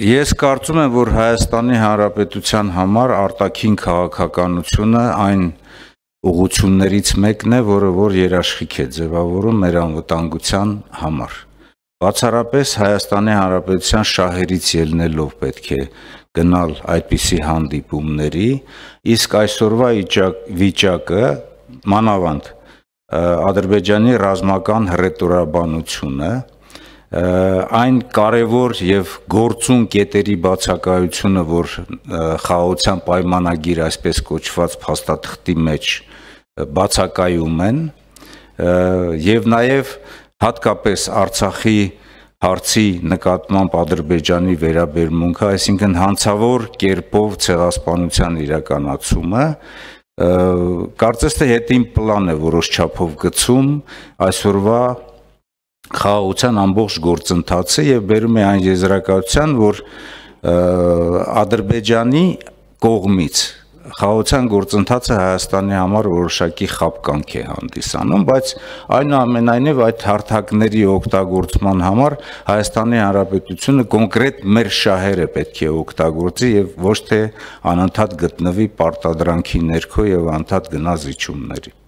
Ես կարծում եմ, որ Հայաստանի Հանրապետության համար արտաքին քաղաքականությունը այն ուղություններից մեկն է, որը որ երաշխիք է ձևավորում մեր անվտանգության համար։ Բացառապես Հայաստանի Հանրապետության շահերից ելնելով պետք է գնալ այդպիսի հանդիպումների, իսկ այսօրվա վիճակը մանավանդ Ադրբեջանի ռազմական հռետորաբանությունը այն կարևոր եւ գործուն կետերի բացակայությունը, որ խաղացան պայմանագիր այսպես կոչված փաստաթղթի մեջ բացակայում են եւ նաեւ հատկապես Արցախի հարցի նկատմամբ Ադրբեջանի վերաբերմունքը, այսինքն հանցավոր կերպով ցեղասպանության իրականացումը, կարծես թե հետին պլան է որոշ չափով գցում այսօրվա խաղաղության ամբողջ գործընթացը եւ բերում է այն եզրակացության, որ Ադրբեջանի կողմից խաղաղության գործընթացը Հայաստանի համար որոշակի խապկանք է հանդիսանում, բայց այնուամենայնիվ այդ հարթակների օգտագործման համար Հայաստանի Հանրապետությունը կոնկրետ մեր շահերը պետք է օգտագործի եւ ոչ թե անընդհատ գտնվի պարտադրանքի ներքո եւ անընդհատ գնա զիջումների։